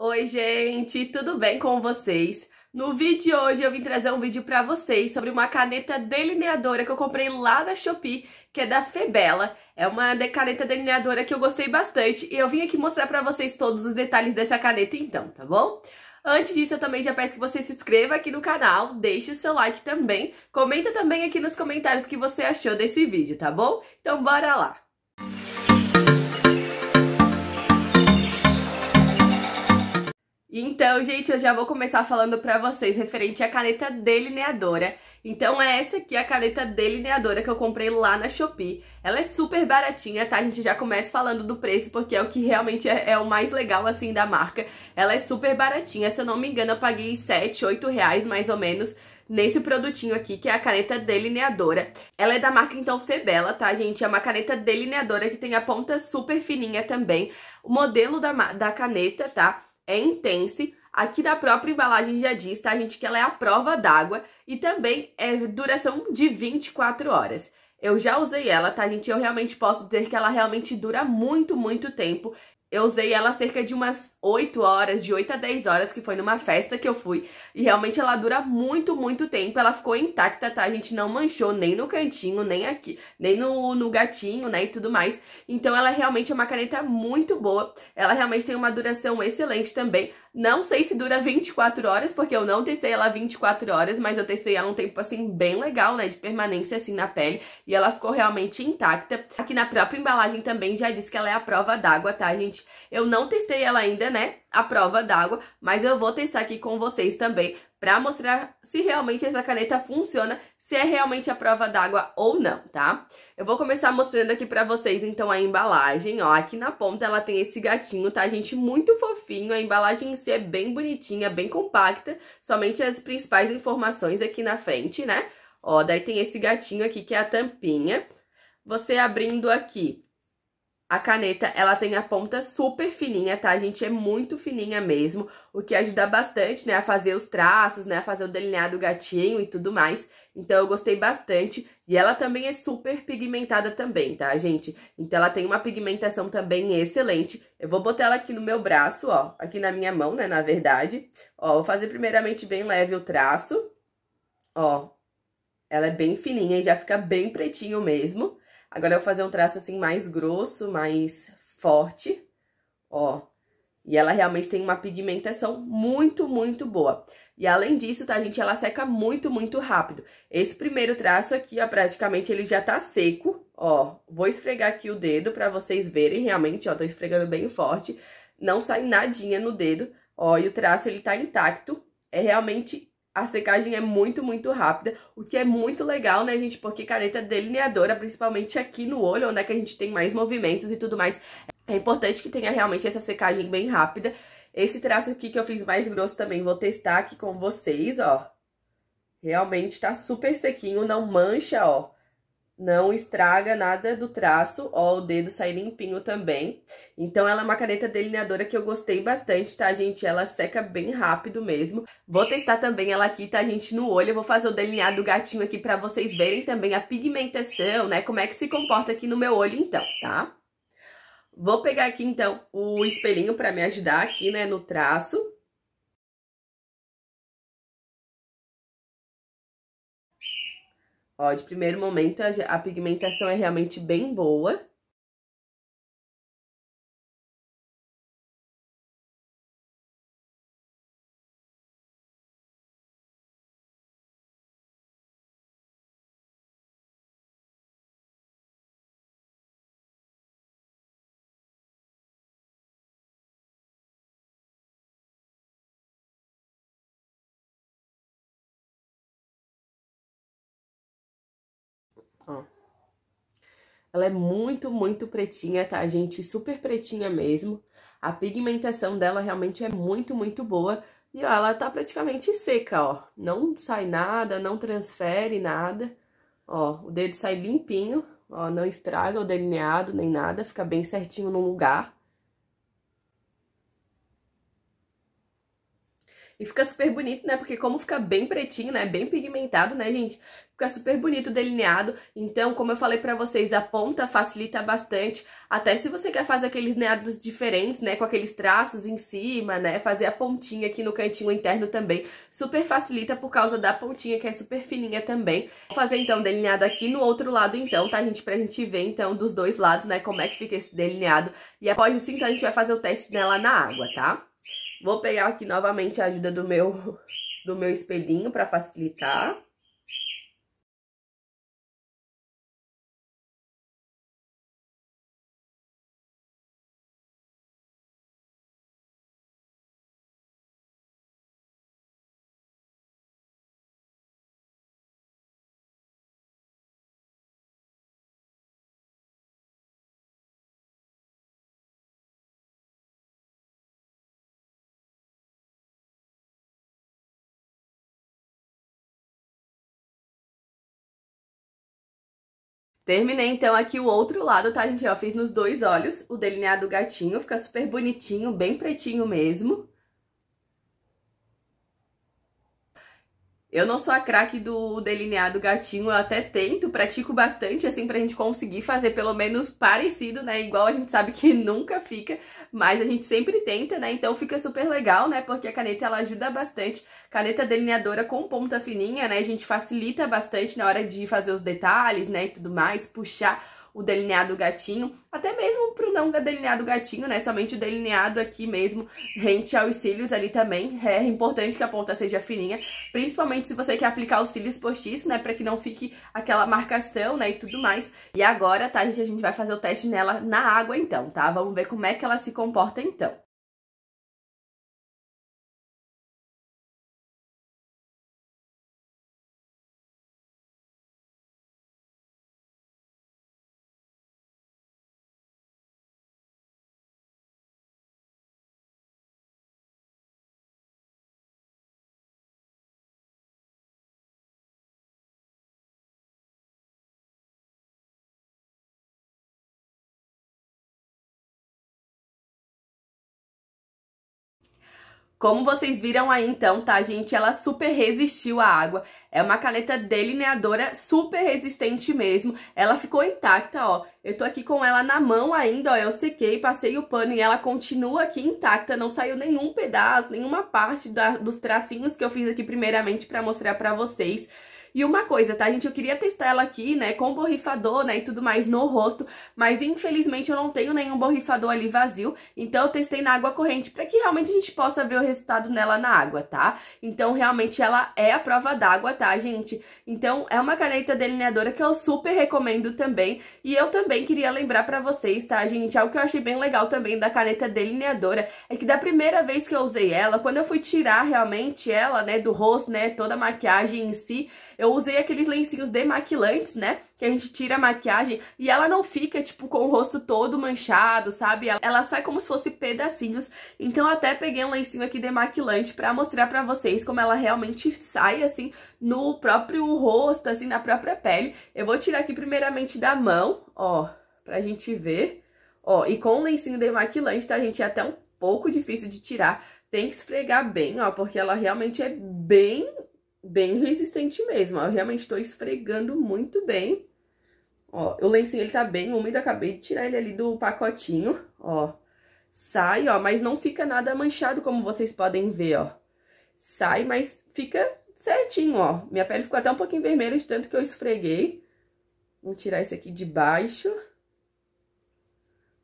Oi, gente, tudo bem com vocês? No vídeo de hoje eu vim trazer um vídeo pra vocês sobre uma caneta delineadora que eu comprei lá na Shopee, que é da Febela. É uma caneta delineadora que eu gostei bastante e eu vim aqui mostrar pra vocês todos os detalhes dessa caneta então, tá bom? Antes disso, eu também já peço que você se inscreva aqui no canal, deixe o seu like também, comenta também aqui nos comentários o que você achou desse vídeo, tá bom? Então bora lá! Então, gente, eu já vou começar falando pra vocês referente à caneta delineadora. Então é essa aqui a caneta delineadora que eu comprei lá na Shopee. Ela é super baratinha, tá? A gente já começa falando do preço porque é o que realmente é, é o mais legal, assim, da marca. Ela é super baratinha, se eu não me engano eu paguei 7, 8 reais mais ou menos nesse produtinho aqui, que é a caneta delineadora. Ela é da marca, então, Febela, tá, gente? É uma caneta delineadora que tem a ponta super fininha também. O modelo da, da caneta, tá? é intense. Aqui na própria embalagem já diz, tá, gente, que ela é a prova d'água e também é duração de 24 horas. Eu já usei ela, tá, gente? Eu realmente posso dizer que ela realmente dura muito, muito tempo. Eu usei ela cerca de umas 8 horas, de 8 a 10 horas, que foi numa festa que eu fui. E realmente ela dura muito, muito tempo. Ela ficou intacta, tá? A gente não manchou nem no cantinho, nem aqui, nem no, no gatinho, né? E tudo mais. Então ela realmente é uma caneta muito boa. Ela realmente tem uma duração excelente também. Não sei se dura 24 horas, porque eu não testei ela 24 horas, mas eu testei ela um tempo, assim, bem legal, né? De permanência, assim, na pele. E ela ficou realmente intacta. Aqui na própria embalagem também já diz que ela é a prova d'água, tá, gente? gente. Eu não testei ela ainda, né? A prova d'água, mas eu vou testar aqui com vocês também para mostrar se realmente essa caneta funciona, se é realmente a prova d'água ou não, tá? Eu vou começar mostrando aqui para vocês, então, a embalagem, ó. Aqui na ponta ela tem esse gatinho, tá, gente? Muito fofinho, a embalagem em si é bem bonitinha, bem compacta, somente as principais informações aqui na frente, né? Ó, daí tem esse gatinho aqui que é a tampinha. Você abrindo aqui, a caneta, ela tem a ponta super fininha, tá, gente? É muito fininha mesmo, o que ajuda bastante, né, a fazer os traços, né, a fazer o delineado gatinho e tudo mais. Então, eu gostei bastante. E ela também é super pigmentada também, tá, gente? Então, ela tem uma pigmentação também excelente. Eu vou botar ela aqui no meu braço, ó, aqui na minha mão, né, na verdade. Ó, vou fazer primeiramente bem leve o traço, ó. Ela é bem fininha e já fica bem pretinho mesmo. Agora eu vou fazer um traço assim mais grosso, mais forte, ó. E ela realmente tem uma pigmentação muito, muito boa. E além disso, tá, gente, ela seca muito, muito rápido. Esse primeiro traço aqui, ó, praticamente ele já tá seco, ó. Vou esfregar aqui o dedo pra vocês verem realmente, ó, tô esfregando bem forte. Não sai nadinha no dedo, ó, e o traço ele tá intacto. É realmente a secagem é muito, muito rápida, o que é muito legal, né, gente? Porque caneta delineadora, principalmente aqui no olho, onde é que a gente tem mais movimentos e tudo mais, é importante que tenha realmente essa secagem bem rápida. Esse traço aqui que eu fiz mais grosso também, vou testar aqui com vocês, ó. Realmente tá super sequinho, não mancha, ó não estraga nada do traço, ó, o dedo sai limpinho também. Então ela é uma caneta delineadora que eu gostei bastante, tá, gente? Ela seca bem rápido mesmo. Vou testar também ela aqui, tá, gente, no olho. Eu vou fazer o delineado do gatinho aqui pra vocês verem também a pigmentação, né, como é que se comporta aqui no meu olho então, tá? Vou pegar aqui, então, o espelhinho pra me ajudar aqui, né, no traço. Ó, de primeiro momento a, a pigmentação é realmente bem boa. ó. Ela é muito, muito pretinha, tá, gente? Super pretinha mesmo. A pigmentação dela realmente é muito, muito boa. E, ó, ela tá praticamente seca, ó. Não sai nada, não transfere nada. Ó, o dedo sai limpinho, ó, não estraga o delineado nem nada. Fica bem certinho no lugar. E fica super bonito, né? Porque como fica bem pretinho, né? Bem pigmentado, né, gente? Fica super bonito delineado. Então, como eu falei pra vocês, a ponta facilita bastante. Até se você quer fazer aqueles neados diferentes, né? Com aqueles traços em cima, né? Fazer a pontinha aqui no cantinho interno também. Super facilita por causa da pontinha, que é super fininha também. Vou fazer, então, delineado aqui no outro lado, então, tá, gente? Pra gente ver, então, dos dois lados, né? Como é que fica esse delineado. E após isso, então, a gente vai fazer o teste nela na água, tá? Vou pegar aqui novamente a ajuda do meu, do meu espelhinho para facilitar. Terminei então aqui o outro lado, tá, gente? Eu fiz nos dois olhos o delineado do gatinho, fica super bonitinho, bem pretinho mesmo. Eu não sou a craque do delineado gatinho, eu até tento, pratico bastante, assim, pra gente conseguir fazer pelo menos parecido, né? Igual a gente sabe que nunca fica, mas a gente sempre tenta, né? Então fica super legal, né? Porque a caneta, ela ajuda bastante. Caneta delineadora com ponta fininha, né? A gente facilita bastante na hora de fazer os detalhes, né? E tudo mais, puxar o delineado gatinho, até mesmo pro não delineado gatinho, né? Somente o delineado aqui mesmo, rente aos cílios ali também. É importante que a ponta seja fininha, principalmente se você quer aplicar os cílios postiços, né? Pra que não fique aquela marcação, né? E tudo mais. E agora, tá, gente? A gente vai fazer o teste nela na água então, tá? Vamos ver como é que ela se comporta então. Como vocês viram aí então, tá gente, ela super resistiu à água, é uma caneta delineadora super resistente mesmo, ela ficou intacta, ó, eu tô aqui com ela na mão ainda, ó, eu sequei, passei o pano e ela continua aqui intacta, não saiu nenhum pedaço, nenhuma parte da, dos tracinhos que eu fiz aqui primeiramente pra mostrar pra vocês, e uma coisa, tá, gente? Eu queria testar ela aqui, né, com borrifador, né, e tudo mais no rosto, mas infelizmente eu não tenho nenhum borrifador ali vazio, então eu testei na água corrente pra que realmente a gente possa ver o resultado nela na água, tá? Então, realmente, ela é a prova d'água, tá, gente? Então, é uma caneta delineadora que eu super recomendo também, e eu também queria lembrar pra vocês, tá, gente? Algo que eu achei bem legal também da caneta delineadora é que da primeira vez que eu usei ela, quando eu fui tirar realmente ela, né, do rosto, né, toda a maquiagem em si, eu usei aqueles lencinhos demaquilantes, né? Que a gente tira a maquiagem e ela não fica, tipo, com o rosto todo manchado, sabe? Ela, ela sai como se fosse pedacinhos. Então eu até peguei um lencinho aqui demaquilante pra mostrar pra vocês como ela realmente sai, assim, no próprio rosto, assim, na própria pele. Eu vou tirar aqui primeiramente da mão, ó, pra gente ver. Ó, e com o lencinho demaquilante, tá, gente? É até um pouco difícil de tirar. Tem que esfregar bem, ó, porque ela realmente é bem bem resistente mesmo, ó. Eu realmente tô esfregando muito bem. Ó, o lencinho, ele tá bem úmido, acabei de tirar ele ali do pacotinho, ó. Sai, ó, mas não fica nada manchado, como vocês podem ver, ó. Sai, mas fica certinho, ó. Minha pele ficou até um pouquinho vermelha de tanto que eu esfreguei. Vou tirar esse aqui de baixo.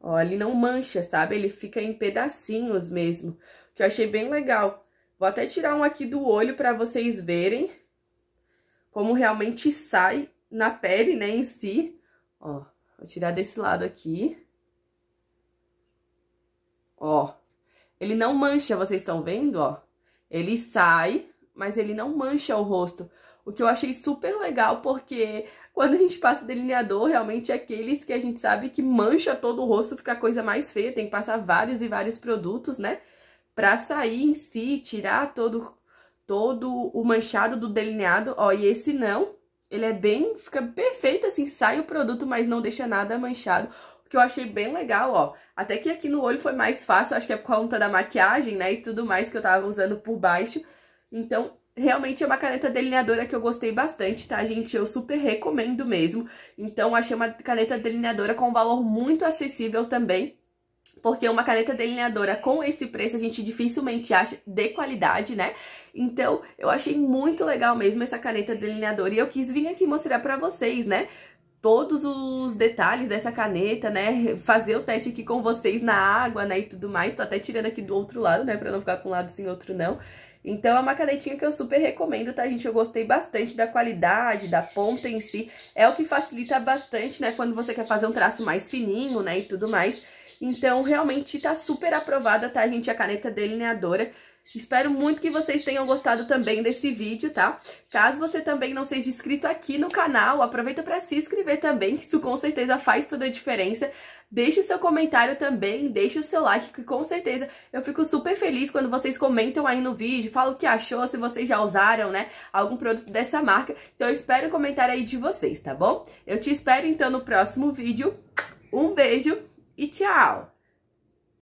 Ó, ele não mancha, sabe? Ele fica em pedacinhos mesmo, que eu achei bem legal. Vou até tirar um aqui do olho para vocês verem como realmente sai na pele, né, em si. Ó, vou tirar desse lado aqui. Ó, ele não mancha, vocês estão vendo, ó? Ele sai, mas ele não mancha o rosto. O que eu achei super legal, porque quando a gente passa delineador, realmente é aqueles que a gente sabe que mancha todo o rosto, fica a coisa mais feia, tem que passar vários e vários produtos, né? para sair em si, tirar todo, todo o manchado do delineado, ó, e esse não, ele é bem, fica perfeito assim, sai o produto, mas não deixa nada manchado, o que eu achei bem legal, ó, até que aqui no olho foi mais fácil, acho que é por conta da maquiagem, né, e tudo mais que eu tava usando por baixo, então realmente é uma caneta delineadora que eu gostei bastante, tá, gente? Eu super recomendo mesmo. Então, achei uma caneta delineadora com um valor muito acessível também. Porque uma caneta delineadora com esse preço a gente dificilmente acha de qualidade, né? Então, eu achei muito legal mesmo essa caneta delineadora e eu quis vir aqui mostrar pra vocês, né? Todos os detalhes dessa caneta, né? Fazer o teste aqui com vocês na água, né? E tudo mais. Tô até tirando aqui do outro lado, né? Pra não ficar com um lado sem outro não. Então é uma canetinha que eu super recomendo, tá, gente? Eu gostei bastante da qualidade, da ponta em si. É o que facilita bastante, né? Quando você quer fazer um traço mais fininho, né? E tudo mais. Então, realmente tá super aprovada, tá, gente, a caneta delineadora. É espero muito que vocês tenham gostado também desse vídeo, tá? Caso você também não seja inscrito aqui no canal, aproveita para se inscrever também, que isso com certeza faz toda a diferença. Deixe o seu comentário também, deixe o seu like, que com certeza eu fico super feliz quando vocês comentam aí no vídeo, falam o que achou, se vocês já usaram, né, algum produto dessa marca. Então eu espero o comentário aí de vocês, tá bom? Eu te espero então no próximo vídeo. Um beijo! e tchau!